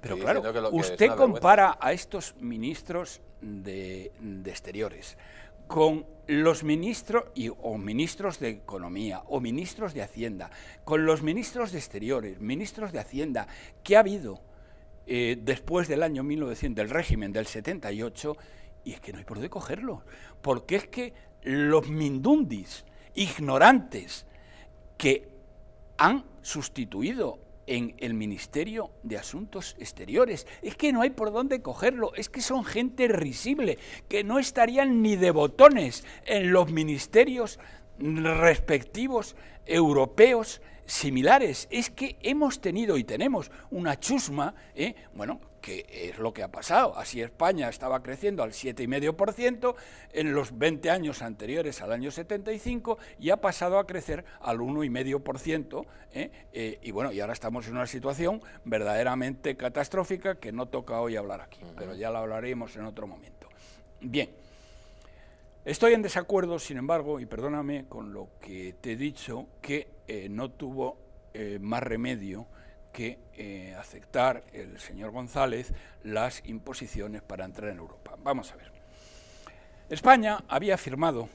Pero claro, usted compara a estos ministros de, Exteriores con los ministros o ministros de Economía o ministros de Hacienda, con los ministros de Exteriores, ministros de Hacienda, que ha habido eh, después del año 1900, del régimen del 78, y es que no hay por dónde cogerlo, porque es que los mindundis, ignorantes, que han sustituido en el Ministerio de Asuntos Exteriores. Es que no hay por dónde cogerlo, es que son gente risible, que no estarían ni de botones en los ministerios respectivos europeos similares. Es que hemos tenido y tenemos una chusma, ¿eh? bueno, que es lo que ha pasado. Así España estaba creciendo al 7,5% en los 20 años anteriores al año 75 y ha pasado a crecer al 1,5%. ¿eh? Eh, y bueno, y ahora estamos en una situación verdaderamente catastrófica que no toca hoy hablar aquí, pero ya la hablaremos en otro momento. Bien. Estoy en desacuerdo, sin embargo, y perdóname con lo que te he dicho, que eh, no tuvo eh, más remedio que eh, aceptar el señor González las imposiciones para entrar en Europa. Vamos a ver. España había firmado